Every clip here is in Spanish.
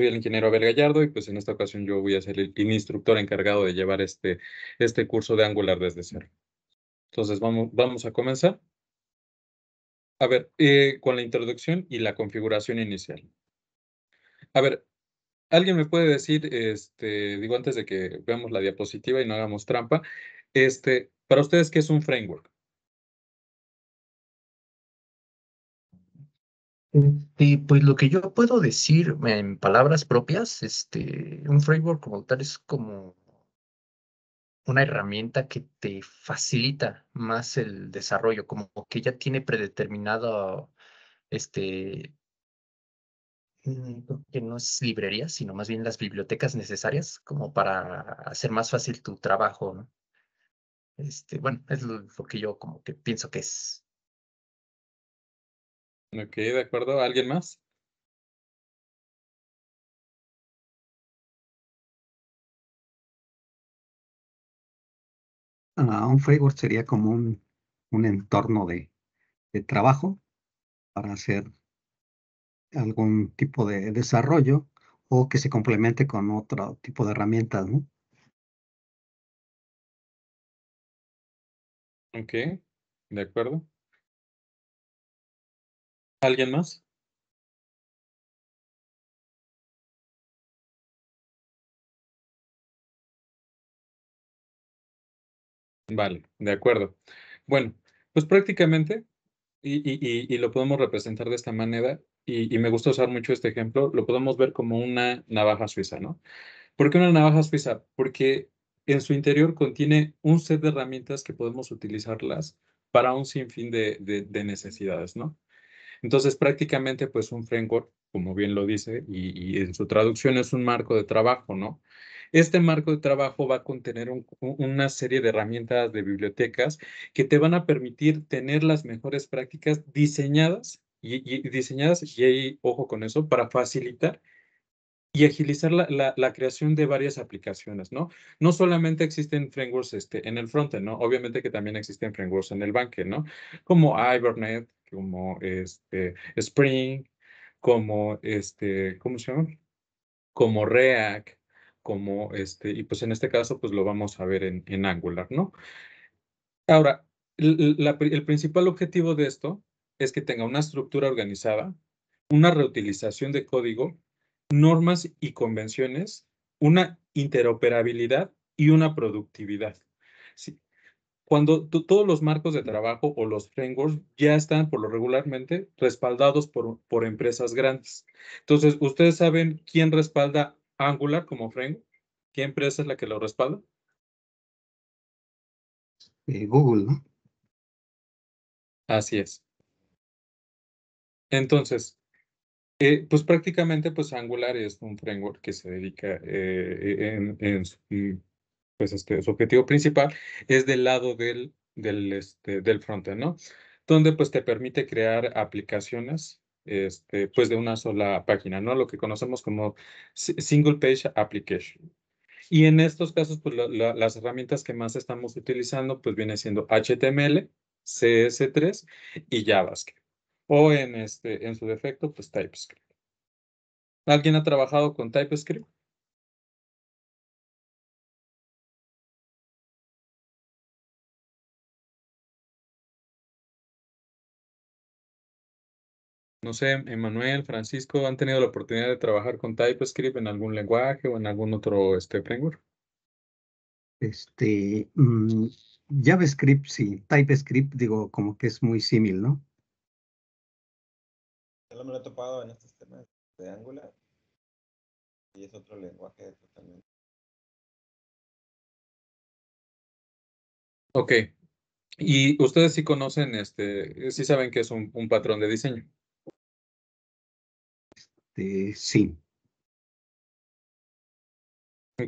soy el ingeniero Abel Gallardo y pues en esta ocasión yo voy a ser el, instructor encargado de llevar este, este curso de Angular desde cero. Entonces vamos, vamos a comenzar. A ver, eh, con la introducción y la configuración inicial. A ver, alguien me puede decir, este, digo antes de que veamos la diapositiva y no hagamos trampa, este, para ustedes, ¿qué es un framework? Este, pues lo que yo puedo decir en palabras propias, este, un framework como tal es como una herramienta que te facilita más el desarrollo, como que ya tiene predeterminado, este, mm, que no es librería, sino más bien las bibliotecas necesarias como para hacer más fácil tu trabajo, Este, bueno, es lo que yo como que pienso que es. Ok, de acuerdo. ¿Alguien más? Ah, un framework sería como un, un entorno de, de, trabajo para hacer algún tipo de desarrollo o que se complemente con otro tipo de herramientas, ¿no? Ok, de acuerdo alguien más? Vale, de acuerdo. Bueno, pues prácticamente, y, y, lo podemos representar de esta manera, y, me gusta usar mucho este ejemplo, lo podemos ver como una navaja suiza, ¿no? ¿Por qué una navaja suiza? Porque en su interior contiene un set de herramientas que podemos utilizarlas para un sinfín de, de necesidades, ¿no? Entonces, prácticamente, pues un framework, como bien lo dice, y, en su traducción es un marco de trabajo, ¿no? Este marco de trabajo va a contener una serie de herramientas de bibliotecas que te van a permitir tener las mejores prácticas diseñadas y, diseñadas, y ojo con eso, para facilitar y agilizar la, creación de varias aplicaciones, ¿no? No solamente existen frameworks este, en el frontend, ¿no? Obviamente que también existen frameworks en el banque, ¿no? Como Ibernet, como este, Spring, como este, ¿cómo se llama? Como React, como este, y pues en este caso, pues lo vamos a ver en, en Angular, ¿no? Ahora, el principal objetivo de esto es que tenga una estructura organizada, una reutilización de código normas y convenciones, una interoperabilidad y una productividad. Sí. Cuando todos los marcos de trabajo o los frameworks ya están por lo regularmente respaldados por, por empresas grandes. Entonces, ¿ustedes saben quién respalda Angular como framework? ¿Qué empresa es la que lo respalda? Eh, Google, ¿no? Así es. Entonces, eh, pues prácticamente, pues Angular es un framework que se dedica eh, en, su, mm, pues este, su objetivo principal es del lado del, del, este, del frontend, ¿no? Donde pues te permite crear aplicaciones este, pues de una sola página, ¿no? Lo que conocemos como single page application. Y en estos casos, pues las herramientas que más estamos utilizando, pues viene siendo HTML, CS3 y JavaScript o en, este, en su defecto, pues TypeScript. ¿Alguien ha trabajado con TypeScript? No sé, Emanuel, Francisco, ¿han tenido la oportunidad de trabajar con TypeScript en algún lenguaje o en algún otro este, framework? Este, mm, JavaScript, sí, TypeScript, digo, como que es muy similar, ¿no? me lo he topado en estos temas de Angular y es otro lenguaje totalmente. Ok. ¿Y ustedes sí conocen, este, sí saben que es un, patrón de diseño? Este, sí.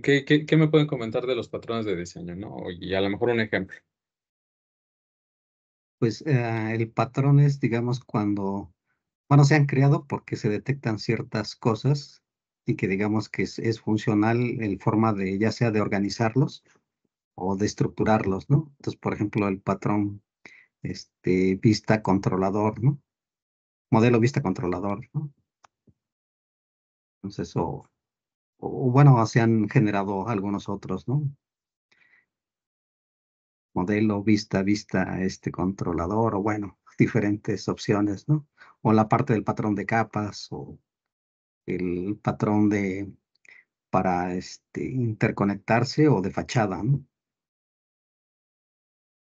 ¿Qué, ¿Qué, me pueden comentar de los patrones de diseño, no? Y a lo mejor un ejemplo. Pues eh, el patrón es, digamos, cuando bueno, se han creado porque se detectan ciertas cosas y que digamos que es, funcional en forma de, ya sea de organizarlos o de estructurarlos, ¿no? Entonces, por ejemplo, el patrón este, vista controlador, ¿no? Modelo vista controlador, ¿no? Entonces, o bueno, se han generado algunos otros, ¿no? Modelo vista, vista, este controlador, o bueno, diferentes opciones, ¿no? O la parte del patrón de capas o el patrón de para este, interconectarse o de fachada, ¿no?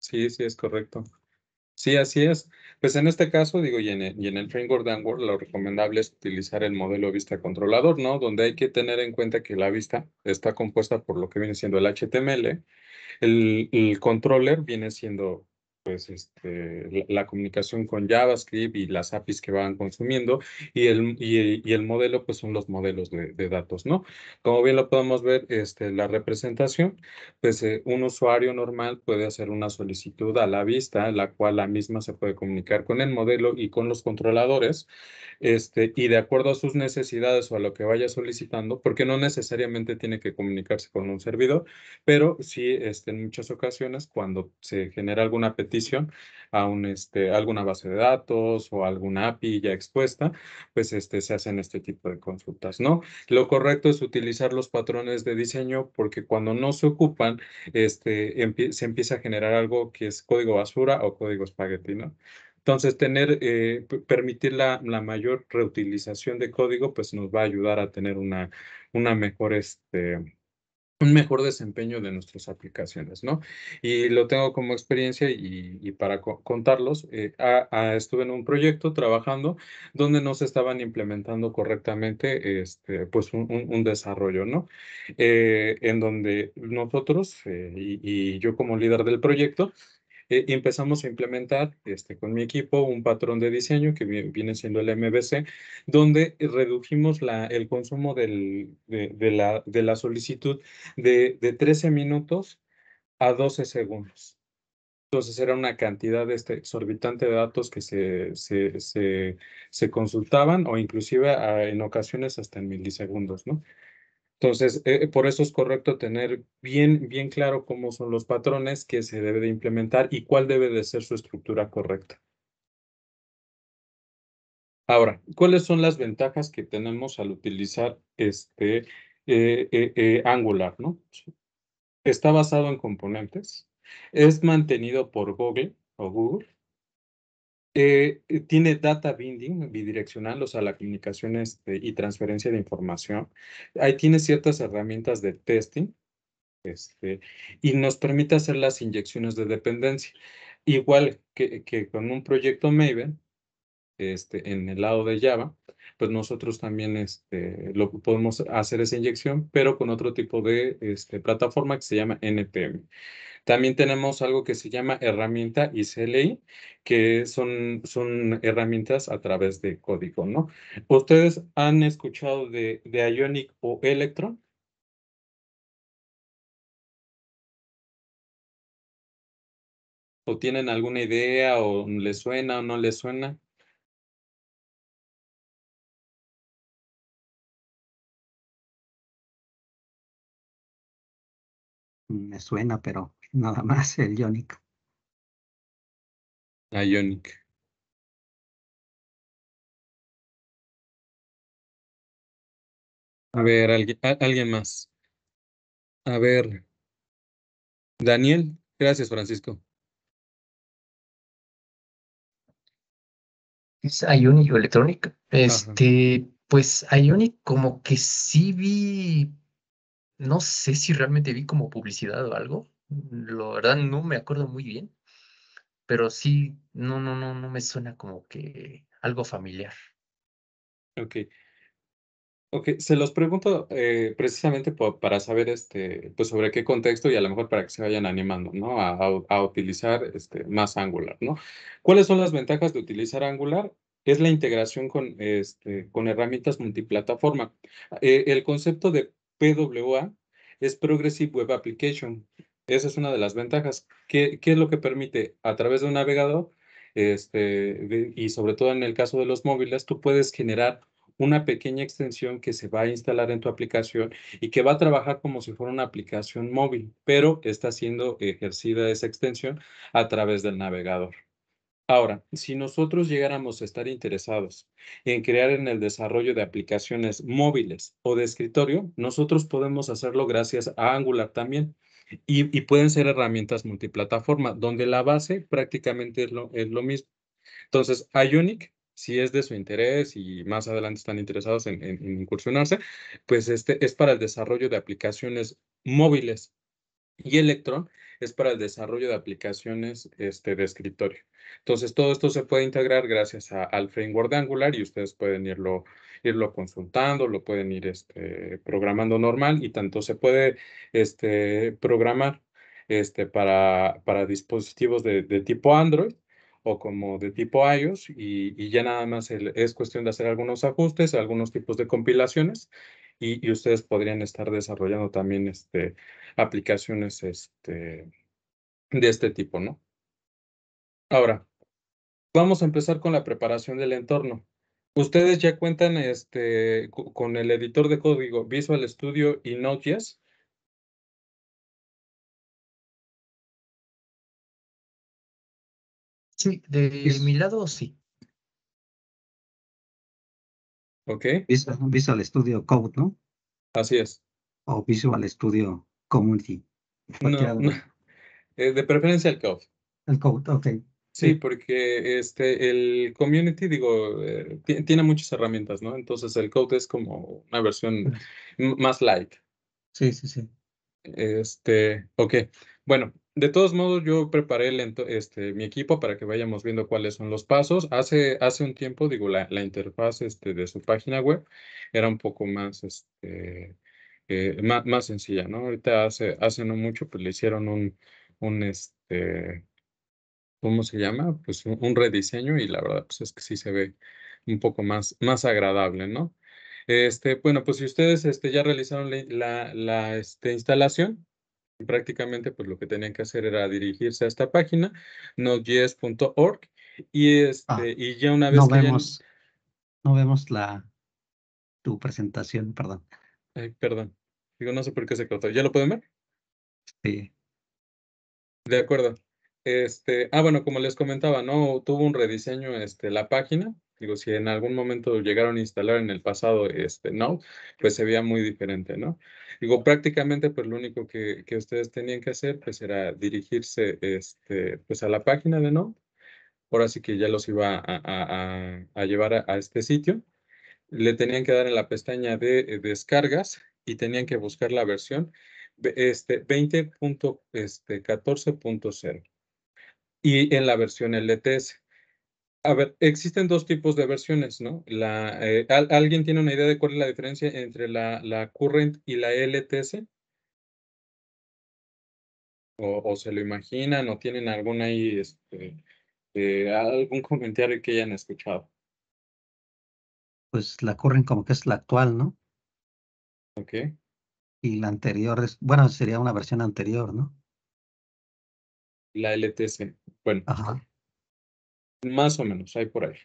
Sí, sí, es correcto. Sí, así es. Pues en este caso, digo, y en, el, framework de Angular, lo recomendable es utilizar el modelo vista controlador, ¿no? Donde hay que tener en cuenta que la vista está compuesta por lo que viene siendo el HTML, el, el controller viene siendo pues este, la, comunicación con JavaScript y las APIs que van consumiendo y el, y modelo pues son los modelos de, datos, ¿no? Como bien lo podemos ver, este, la representación, pues eh, un usuario normal puede hacer una solicitud a la vista, la cual la misma se puede comunicar con el modelo y con los controladores, este, y de acuerdo a sus necesidades o a lo que vaya solicitando, porque no necesariamente tiene que comunicarse con un servidor, pero sí este, en muchas ocasiones cuando se genera alguna petición a un, este, alguna base de datos o alguna API ya expuesta, pues este, se hacen este tipo de consultas, ¿no? Lo correcto es utilizar los patrones de diseño porque cuando no se ocupan, este, se empieza a generar algo que es código basura o código espagueti, Entonces, tener, eh, permitir la, la, mayor reutilización de código, pues nos va a ayudar a tener una, una mejor, este, un mejor desempeño de nuestras aplicaciones, ¿no? Y lo tengo como experiencia y, para contarlos, eh, a, ah, ah, estuve en un proyecto trabajando donde no se estaban implementando correctamente este, pues un, desarrollo, ¿no? Eh, en donde nosotros eh, y, yo como líder del proyecto, eh, y empezamos a implementar este, con mi equipo un patrón de diseño que viene siendo el MBC, donde redujimos la, el consumo del, de, la, de, la, solicitud de, de 13 minutos a 12 segundos. Entonces era una cantidad este exorbitante de datos que se, se, se, consultaban o inclusive ah, en ocasiones hasta en milisegundos, ¿no? Entonces, eh, por eso es correcto tener bien, bien claro cómo son los patrones que se debe de implementar y cuál debe de ser su estructura correcta. Ahora, ¿cuáles son las ventajas que tenemos al utilizar este eh, eh, Angular? ¿no? Está basado en componentes, es mantenido por Google o Google, eh, eh, tiene data binding bidireccional, o sea, la comunicación este, y transferencia de información. Ahí tiene ciertas herramientas de testing este, y nos permite hacer las inyecciones de dependencia. Igual que, que con un proyecto Maven, este, en el lado de Java, pues nosotros también este, lo podemos hacer esa inyección, pero con otro tipo de este, plataforma que se llama NPM. También tenemos algo que se llama herramienta ICLI, que son, son herramientas a través de código, ¿no? ¿Ustedes han escuchado de, de Ionic o Electron? ¿O tienen alguna idea o les suena o no les suena? me suena, pero nada más el Ionic. La ah, Ionic. A ver, alguien, alguien más. A ver. Daniel, gracias Francisco. ¿Es Ionic o Electronic? Este, pues Ionic como que sí vi, no sé si realmente vi como publicidad o algo, la verdad no me acuerdo muy bien, pero sí, no, no, no, no me suena como que algo familiar. Ok. Ok, se los pregunto eh, precisamente para saber este, pues sobre qué contexto y a lo mejor para que se vayan animando, ¿no? A, utilizar este, más Angular, ¿no? ¿Cuáles son las ventajas de utilizar Angular? Es la integración con, este, con herramientas multiplataforma. Eh, el concepto de PWA es Progressive Web Application. Esa es una de las ventajas. ¿Qué, es lo que permite? A través de un navegador, este, y sobre todo en el caso de los móviles, tú puedes generar una pequeña extensión que se va a instalar en tu aplicación y que va a trabajar como si fuera una aplicación móvil, pero está siendo ejercida esa extensión a través del navegador. Ahora, si nosotros llegáramos a estar interesados en crear en el desarrollo de aplicaciones móviles o de escritorio, nosotros podemos hacerlo gracias a Angular también y, pueden ser herramientas multiplataforma, donde la base prácticamente es lo, mismo. Entonces, Ionic, si es de su interés y más adelante están interesados en, incursionarse, pues este es para el desarrollo de aplicaciones móviles y Electron es para el desarrollo de aplicaciones este, de escritorio. Entonces, todo esto se puede integrar gracias al framework de Angular y ustedes pueden irlo irlo consultando, lo pueden ir este, programando normal y tanto se puede este, programar este, para, para dispositivos de, tipo Android o como de tipo iOS y, ya nada más es cuestión de hacer algunos ajustes, algunos tipos de compilaciones y, y ustedes podrían estar desarrollando también este, aplicaciones este, de este tipo, ¿no? Ahora, vamos a empezar con la preparación del entorno. Ustedes ya cuentan este, con el editor de código Visual Studio y Node.js. Sí, de mi lado sí. Ok. Visual, Studio Code, ¿no? Así es. O Visual Studio Community. Eh, de preferencia el code. El code, ok. Sí, porque este, el community, digo, eh, tiene muchas herramientas, ¿no? Entonces el code es como una versión más light. Sí, sí, sí. Este, ok. Bueno, de todos modos, yo preparé este, mi equipo para que vayamos viendo cuáles son los pasos. Hace, hace un tiempo, digo, la, la interfaz este, de su página web era un poco más, este, eh, más, sencilla, ¿no? Ahorita hace, hace no mucho, pues le hicieron un, un este, ¿cómo se llama? Pues un, rediseño y la verdad pues es que sí se ve un poco más, más agradable, ¿no? Este, bueno, pues si ustedes este, ya realizaron la, la este, instalación, prácticamente pues lo que tenían que hacer era dirigirse a esta página, nodejs.org, y, ah, este, y ya una vez que vemos, No vemos la, tu presentación, perdón. perdón. Digo, no sé por qué se cortó. ¿Ya lo pueden ver? Sí. De acuerdo. Este, ah, bueno, como les comentaba, ¿no? Tuvo un rediseño este, la página. Digo, si en algún momento llegaron a instalar en el pasado este no, pues se veía muy diferente, ¿no? Digo, prácticamente, pues lo único que, que ustedes tenían que hacer, pues era dirigirse este, pues, a la página de Node. Ahora sí que ya los iba a, a, llevar a, este sitio. Le tenían que dar en la pestaña de, eh, descargas y tenían que buscar la versión este, 20.14.0. Este, y en la versión LTS. A ver, existen dos tipos de versiones, ¿no? Eh, ¿Alguien tiene una idea de cuál es la diferencia entre la, current y la LTS? O, se lo imaginan o tienen algún ahí, este, eh, algún comentario que hayan escuchado. Pues la current como que es la actual, ¿no? Ok. Y la anterior bueno, sería una versión anterior, ¿no? La LTS, bueno, más o menos, hay por ahí.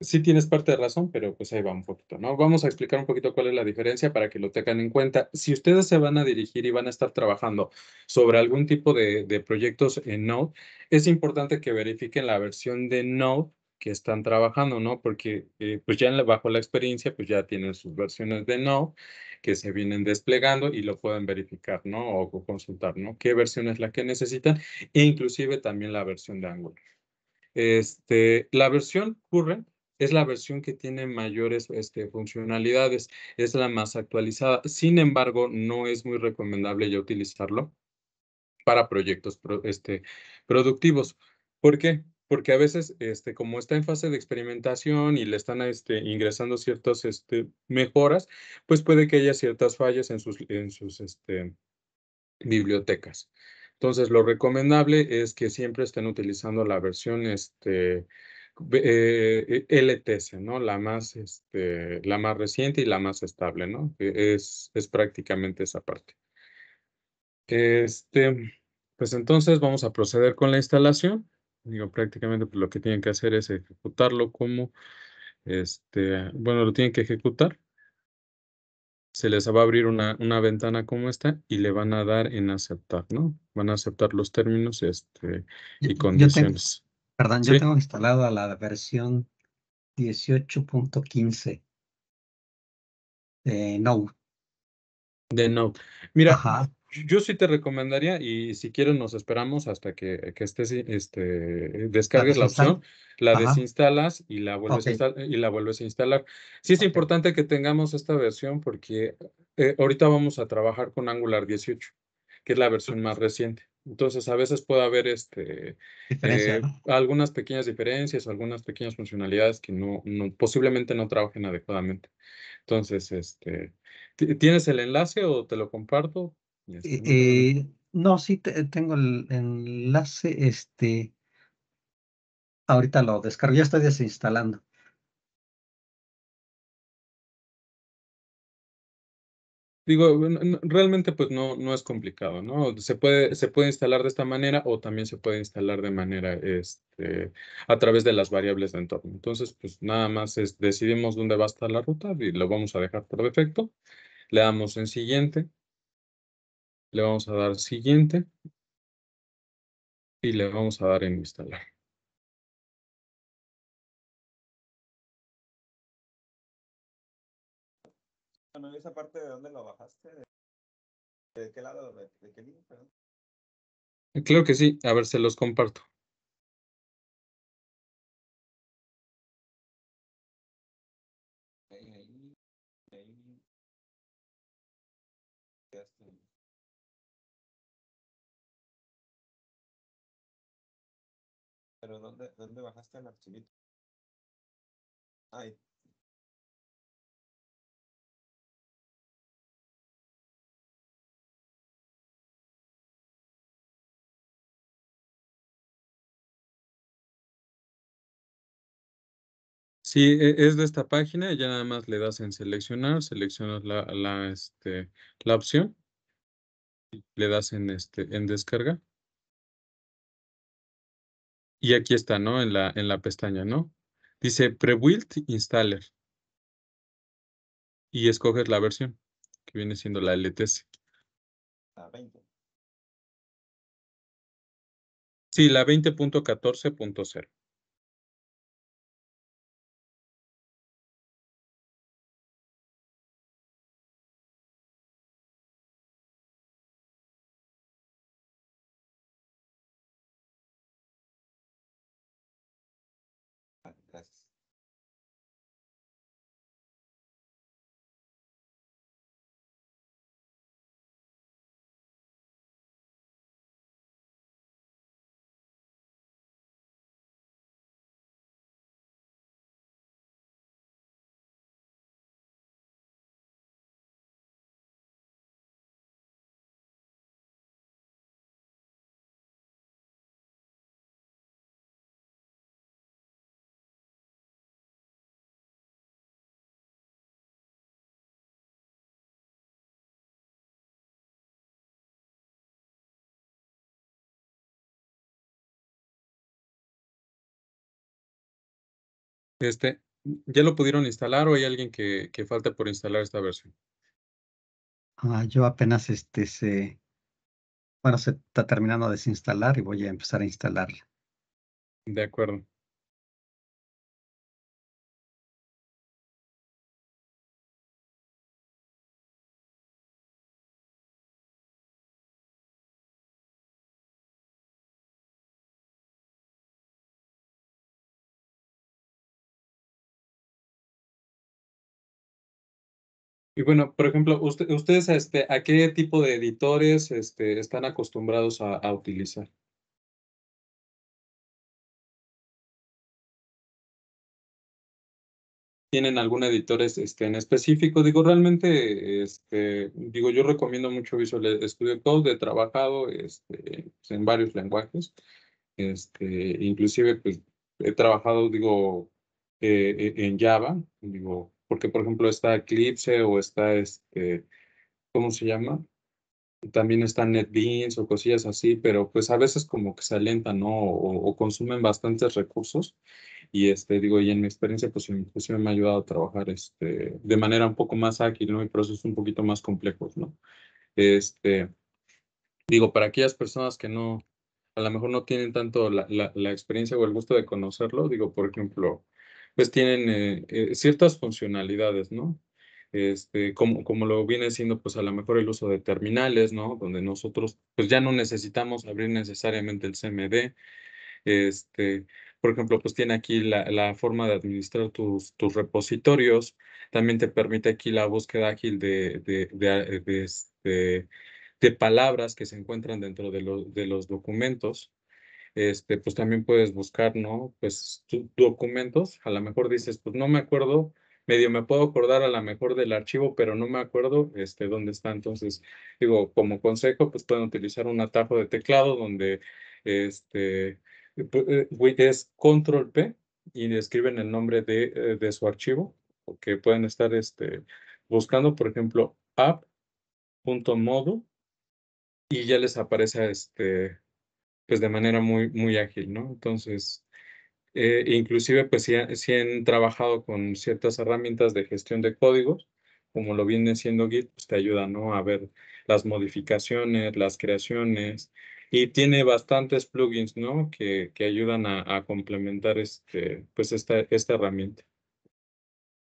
Sí tienes parte de razón, pero pues ahí va un poquito, ¿no? Vamos a explicar un poquito cuál es la diferencia para que lo tengan en cuenta. Si ustedes se van a dirigir y van a estar trabajando sobre algún tipo de proyectos en Node, es importante que verifiquen la versión de Node que están trabajando, ¿no? Porque eh, pues ya bajo la experiencia, pues ya tienen sus versiones de no que se vienen desplegando y lo pueden verificar, ¿no? O, consultar, ¿no? ¿Qué versión es la que necesitan? E inclusive también la versión de Angular. Este, la versión current es la versión que tiene mayores este, funcionalidades, es la más actualizada. Sin embargo, no es muy recomendable ya utilizarlo para proyectos este, productivos. ¿Por qué? porque a veces, este, como está en fase de experimentación y le están este, ingresando ciertas este, mejoras, pues puede que haya ciertas fallas en sus, en sus este, bibliotecas. Entonces, lo recomendable es que siempre estén utilizando la versión este, eh, e, LTS, ¿no? La más, este, la más reciente y la más estable, ¿no? E, es, es prácticamente esa parte. Este, pues entonces vamos a proceder con la instalación. Digo, prácticamente pues, lo que tienen que hacer es ejecutarlo como, este, bueno, lo tienen que ejecutar. Se les va a abrir una, ventana como esta y le van a dar en aceptar, ¿no? Van a aceptar los términos este, y condiciones. perdón, yo tengo instalada la versión 18.15 de Node. De Node. Mira, Ajá yo sí te recomendaría, y si quieres nos esperamos hasta que, estés, este, descargues la, opción, la desinstalas y la, vuelves a y la vuelves a instalar. Sí es importante que tengamos esta versión porque eh, ahorita vamos a trabajar con Angular 18, que es la versión más reciente. Entonces, a veces puede haber este, eh, algunas pequeñas diferencias, algunas pequeñas funcionalidades que no posiblemente no trabajen adecuadamente. Entonces, este, ¿tienes el enlace o te lo comparto? Eh, no, sí tengo el enlace, este, ahorita lo descargo, ya estoy desinstalando. Digo, realmente pues no, no es complicado, ¿no? Se puede, se puede instalar de esta manera o también se puede instalar de manera este, a través de las variables de entorno. Entonces, pues nada más es, decidimos dónde va a estar la ruta y lo vamos a dejar por defecto. Le damos en siguiente le vamos a dar siguiente y le vamos a dar en instalar. Bueno, esa parte de dónde lo bajaste? ¿De, qué lado? ¿De, qué línea? Claro que sí. A ver, se los comparto. Pero ¿dónde, dónde bajaste el archivito? Ay. Sí, e, es de esta página, ya nada más le das en seleccionar, seleccionas la, la, este, la opción, le das en, este, en descarga y aquí está, ¿no? En la, en la pestaña, ¿no? Dice Prebuilt Installer. Y escoges la versión, que viene siendo la LTS. La 20. Sí, la 20.14.0. gracias. Este, ¿Ya lo pudieron instalar o hay alguien que, que falta por instalar esta versión? Ah, yo apenas este se... Bueno, se está terminando de desinstalar y voy a empezar a instalarla. De acuerdo. Y bueno, por ejemplo, ustedes este, a qué tipo de editores este, están acostumbrados a, utilizar. tienen algún editor este, este en específico. Digo, realmente, digo, yo recomiendo mucho Visual Studio Code. He trabajado pues, en varios lenguajes. Este, inclusive, pues, he trabajado, digo, eh, eh, en Java. Digo, porque por ejemplo está Eclipse o está este, ¿cómo se llama? También está NetBeans o cosillas así, pero pues a veces como que se alentan, ¿no? O, consumen bastantes recursos. Y este, digo, y en mi experiencia, pues inclusive me ha ayudado a trabajar este, de manera un poco más ágil, ¿no? Y procesos un poquito más complejos, ¿no? Este, digo, para aquellas personas que no, a lo mejor no tienen tanto la, la experiencia o el gusto de conocerlo, digo, por ejemplo, pues tienen eh, eh, ciertas funcionalidades, ¿no? Este, como, como lo viene siendo, pues a lo mejor el uso de terminales, ¿no? Donde nosotros, pues ya no necesitamos abrir necesariamente el CMD. Este, por ejemplo, pues tiene aquí la, la forma de administrar tus, tus, repositorios. También te permite aquí la búsqueda ágil de, de, este, palabras que se encuentran dentro de, los documentos este, pues también puedes buscar, ¿no? Pues documentos, a lo mejor dices, pues no me acuerdo, medio me puedo acordar a lo mejor del archivo, pero no me acuerdo este, dónde está. Entonces, digo, como consejo, pues pueden utilizar un atajo de teclado donde este, eh, es control P y escriben el nombre de, eh, su archivo, que pueden estar este, buscando, por ejemplo, app.modu y ya les aparece este pues de manera muy, muy ágil, ¿no? Entonces, eh, inclusive pues si eh, han trabajado con ciertas herramientas de gestión de códigos, como lo viene siendo Git, pues te ayuda, ¿no? A ver las modificaciones, las creaciones, y tiene bastantes plugins, ¿no? Que, ayudan a, a complementar este, pues esta, esta herramienta.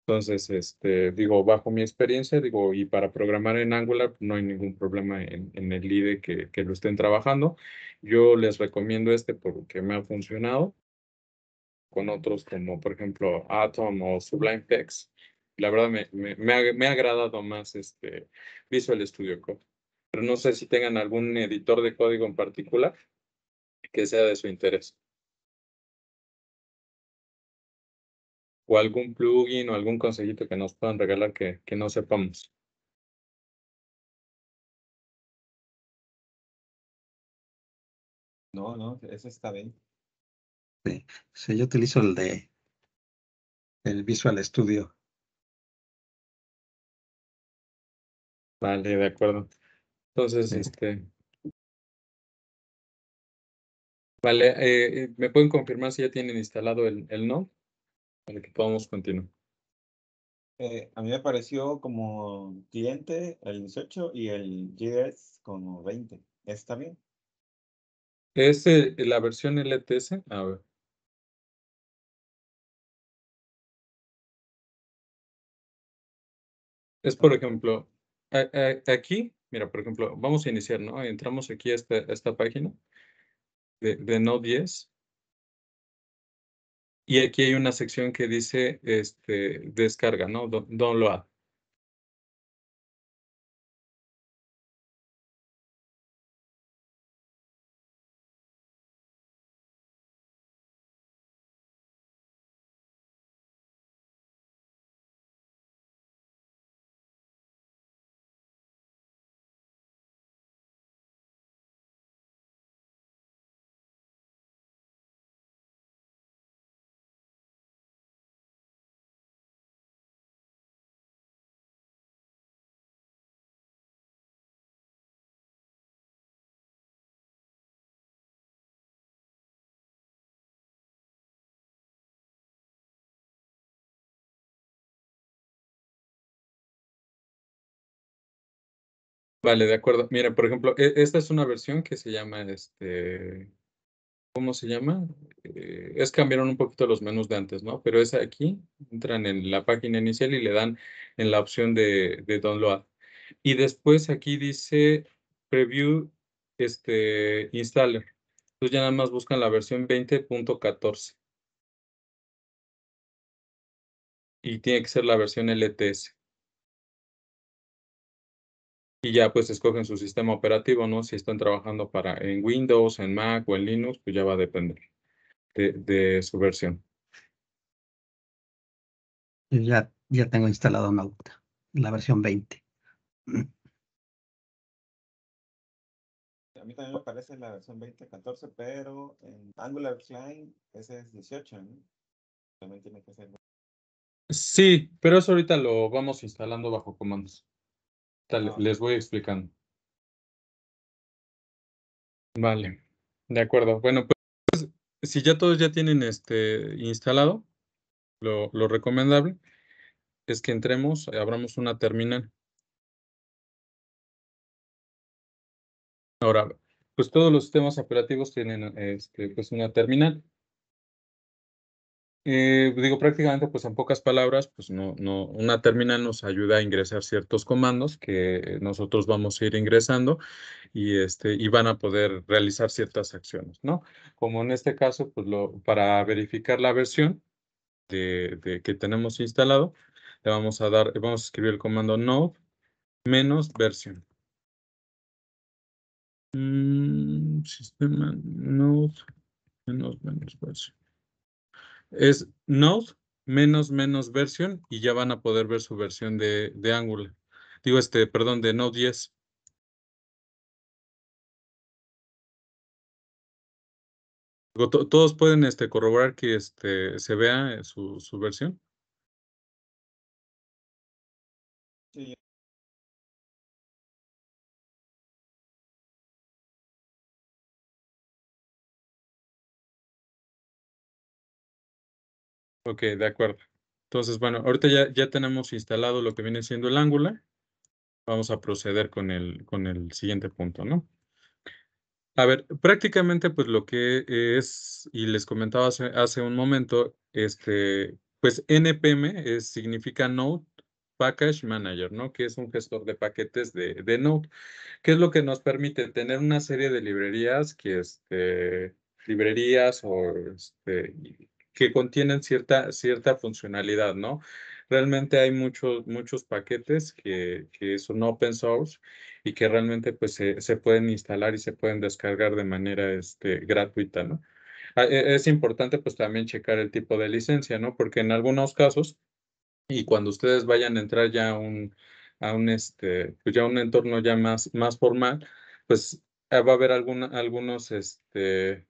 Entonces, este, digo, bajo mi experiencia, digo, y para programar en Angular no hay ningún problema en, el IDE que, lo estén trabajando. Yo les recomiendo este porque me ha funcionado con otros como, por ejemplo, Atom o Sublime Text. La verdad me, ha, me ha agradado más este Visual Studio Code. Pero no sé si tengan algún editor de código en particular que sea de su interés. o algún plugin o algún consejito que nos puedan regalar que, que no sepamos. No, no, eso está bien. Sí, yo utilizo el de el Visual Studio. Vale, de acuerdo. Entonces, este. Vale, eh, eh, ¿me pueden confirmar si ya tienen instalado el, el no? para que podamos continuar. Eh, a mí me pareció como cliente el 18 y el JS como 20. ¿Está bien? ¿Es eh, la versión LTS? A ver. Es por ejemplo, aquí, mira, por ejemplo, vamos a iniciar, ¿no? Entramos aquí a esta, esta página de, de Node 10 y aquí hay una sección que dice este, descarga, ¿no? Download. Vale, de acuerdo. Mira, por ejemplo, e, esta es una versión que se llama, este, ¿cómo se llama? Eh, es cambiaron un poquito los menús de antes, ¿no? Pero es aquí, entran en la página inicial y le dan en la opción de, download. Y después aquí dice preview este, installer. Entonces ya nada más buscan la versión 20.14. Y tiene que ser la versión LTS y ya pues escogen su sistema operativo, ¿no? Si están trabajando para en Windows, en Mac o en Linux, pues ya va a depender de, su versión. Ya, ya tengo instalado en la versión 20. A mí también me parece la versión 20.14, pero en Angular Client ese es 18, ¿no? También tiene que ser. Sí, pero eso ahorita lo vamos instalando bajo comandos les voy explicando. Vale, de acuerdo. Bueno, pues si ya todos ya tienen este instalado, lo, lo recomendable es que entremos, eh, abramos una terminal. Ahora, pues todos los sistemas operativos tienen este, pues una terminal. Eh, digo, prácticamente, pues en pocas palabras, pues no, no, una terminal nos ayuda a ingresar ciertos comandos que nosotros vamos a ir ingresando y, este, y van a poder realizar ciertas acciones, ¿no? Como en este caso, pues lo, para verificar la versión de, que tenemos instalado, le vamos a dar, vamos a escribir el comando node menos versión. Mm, sistema node menos menos versión es node menos menos version y ya van a poder ver su versión de, de Angular. Digo, este, perdón, de node 10. Todos pueden este, corroborar que este, se vea eh, su, su versión. Ok, de acuerdo. Entonces, bueno, ahorita ya, ya tenemos instalado lo que viene siendo el Angular. Vamos a proceder con el, con el siguiente punto, ¿no? A ver, prácticamente pues lo que es, y les comentaba hace, un momento, este, pues NPM es, significa Node Package Manager, ¿no? Que es un gestor de paquetes de, de Node, que es lo que nos permite tener una serie de librerías que, este, librerías o este, que contienen cierta, cierta funcionalidad, ¿no? Realmente hay muchos, muchos paquetes que, que son open source y que realmente pues, se, pueden instalar y se pueden descargar de manera este, gratuita, ¿no? Ah, e, es importante pues también checar el tipo de licencia, ¿no? Porque en algunos casos, y cuando ustedes vayan a entrar ya a un, a un, este, pues ya un entorno ya más, más formal, pues ah, va a haber alguna, algunos este,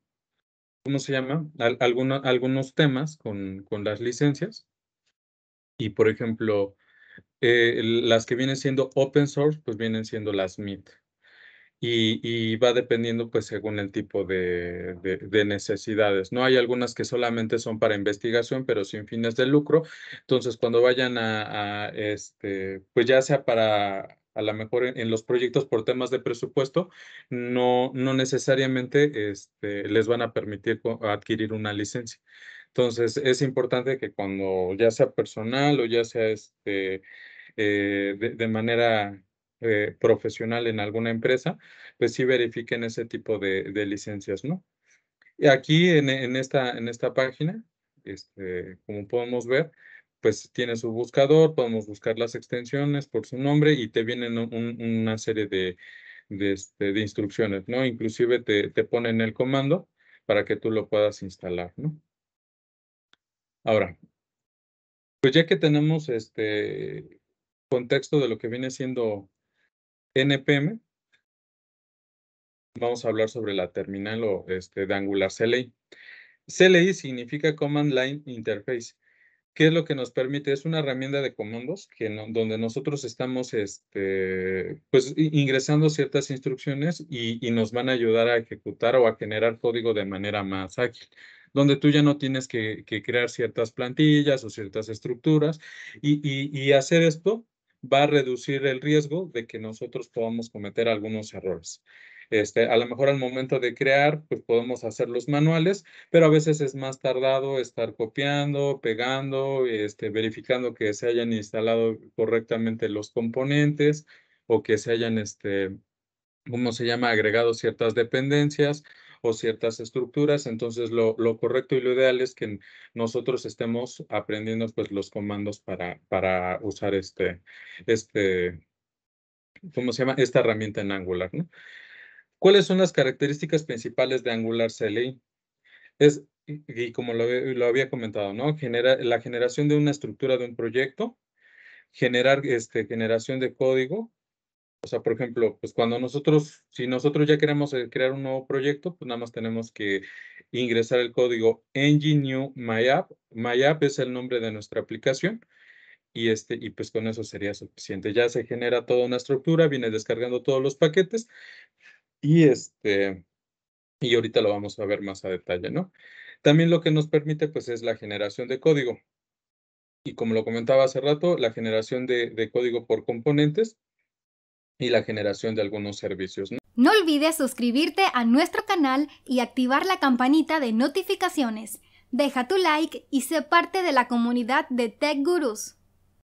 ¿cómo se llama? algunos algunos temas con, con, las licencias. Y por ejemplo, eh, las que vienen siendo open source, pues vienen siendo las MIT. Y, va dependiendo pues según el tipo de, necesidades. No hay algunas que solamente son para investigación, pero sin fines de lucro. Entonces, cuando vayan a, a este, pues ya sea para a lo mejor en, los proyectos por temas de presupuesto, no, no necesariamente este, les van a permitir adquirir una licencia. Entonces, es importante que cuando ya sea personal o ya sea este, eh, de, manera eh, profesional en alguna empresa, pues sí verifiquen ese tipo de, licencias, ¿no? Y aquí en, esta, en esta página, este, como podemos ver, pues tiene su buscador, podemos buscar las extensiones por su nombre y te vienen una serie de, este, de, instrucciones, ¿no? Inclusive te, te ponen el comando para que tú lo puedas instalar, ¿no? Ahora, pues ya que tenemos este contexto de lo que viene siendo NPM, vamos a hablar sobre la terminal o este, de Angular CLI. CLI significa Command Line Interface. ¿Qué es lo que nos permite? Es una herramienta de comandos que donde nosotros estamos este, pues, ingresando ciertas instrucciones y, nos van a ayudar a ejecutar o a generar código de manera más ágil, donde tú ya no tienes que, crear ciertas plantillas o ciertas estructuras y hacer esto va a reducir el riesgo de que nosotros podamos cometer algunos errores. Este, a lo mejor al momento de crear, pues podemos hacer los manuales, pero a veces es más tardado estar copiando, pegando, este, verificando que se hayan instalado correctamente los componentes o que se hayan, este, ¿cómo se llama?, agregado ciertas dependencias o ciertas estructuras. Entonces, lo, lo, correcto y lo ideal es que nosotros estemos aprendiendo pues, los comandos para, para usar este, este, ¿cómo se llama? Esta herramienta en Angular, ¿no? ¿Cuáles son las características principales de Angular CLI? Es, y como lo, había comentado, ¿no? Genera, la generación de una estructura de un proyecto, generar este, generación de código. O sea, por ejemplo, pues cuando nosotros, si nosotros ya queremos eh, crear un nuevo proyecto, pues nada más tenemos que ingresar el código Engine New MyApp. MyApp es el nombre de nuestra aplicación y este y pues con eso sería suficiente. Ya se genera toda una estructura, viene descargando todos los paquetes y este, y ahorita lo vamos a ver más a detalle, ¿no? También lo que nos permite, pues, es la generación de código. Y como lo comentaba hace rato, la generación de, código por componentes y la generación de algunos servicios. ¿no? olvides suscribirte a nuestro canal y activar la campanita de notificaciones. Deja tu like y sé parte de la comunidad de Tech